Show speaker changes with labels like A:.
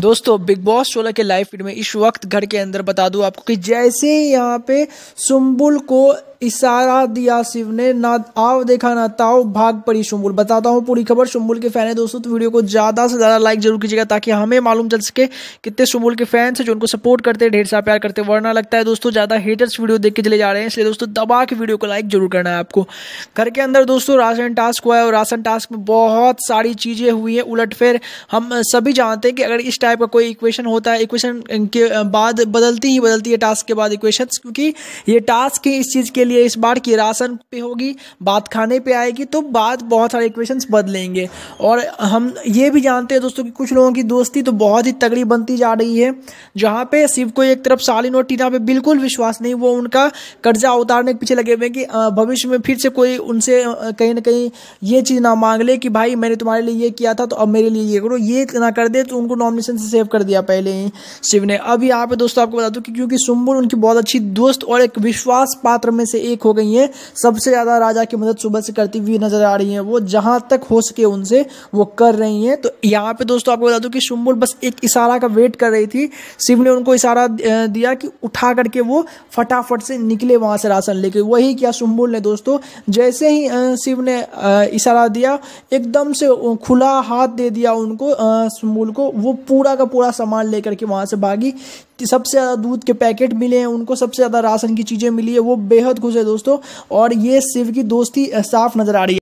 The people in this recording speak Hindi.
A: दोस्तों बिग बॉस सोलह के लाइव फीड में इस वक्त घर के अंदर बता दूं आपको कि जैसे यहाँ पे सुम्बुल को इशारा दिया शिव ने ना आव देखा ना ताव भाग पड़ी शुम्बुल बताता हूँ पूरी खबर शुम्बुल के फैन है दोस्तों तो वीडियो को ज़्यादा से ज़्यादा लाइक जरूर कीजिएगा ताकि हमें मालूम चल सके कितने शुम्बुल के फैंस हैं जो उनको सपोर्ट करते हैं ढेर सा प्यार करते हैं वरना लगता है दोस्तों ज़्यादा हेटर्स वीडियो देख के चले जा रहे हैं इसलिए दोस्तों दबा के वीडियो को लाइक जरूर करना है आपको घर के अंदर दोस्तों राशन टास्क हुआ है और राशन टास्क में बहुत सारी चीज़ें हुई हैं उलट फिर हम सभी जानते हैं कि अगर इस टाइप का कोई इक्वेशन होता है इक्वेशन के बाद बदलती ही बदलती है टास्क के बाद इक्वेशन क्योंकि ये टास्क ही इस चीज़ के लिए इस बार की राशन पे होगी बात खाने पे आएगी तो बात बहुत सारे इक्वेशंस बदलेंगे और हम ये भी जानते हैं दोस्तों कि कुछ लोगों की दोस्ती तो बहुत ही तगड़ी बनती जा रही है जहाँ पे शिव को एक तरफ शालिन और टीना पे बिल्कुल विश्वास नहीं वो उनका कर्जा उतारने के पीछे लगे हुए कि भविष्य में फिर से कोई उनसे कहीं ना कहीं ये चीज़ ना मांग ले कि भाई मैंने तुम्हारे लिए ये किया था तो अब मेरे लिए ये करो ये ना कर दे तो उनको नॉमिनेशन से सेव कर दिया पहले ही शिव ने अब यहाँ पे दोस्तों आपको बता दूँ कि क्योंकि सुम्बुल उनकी बहुत अच्छी दोस्त और एक विश्वास पात्र में से एक हो गई हैं सबसे ज़्यादा राजा की मदद सुबह से करती हुई नजर आ रही हैं वो जहाँ तक हो सके उनसे वो कर रही हैं तो यहाँ पे दोस्तों आपको बता दूँ कि शुम्बुल बस एक इशारा का वेट कर रही थी शिव ने उनको इशारा दिया कि उठा करके वो फटाफट से निकले वहाँ से राशन लेके वही किया शुम्बुल ने दोस्तों जैसे ही शिव ने इशारा दिया एकदम से खुला हाथ दे दिया उनको शुम्बुल को वो पूरा का पूरा सामान लेकर के वहाँ से भागी सबसे ज़्यादा दूध के पैकेट मिले हैं उनको सबसे ज़्यादा राशन की चीज़ें मिली है वो बेहद खुश है दोस्तों और ये शिव की दोस्ती साफ नजर आ रही है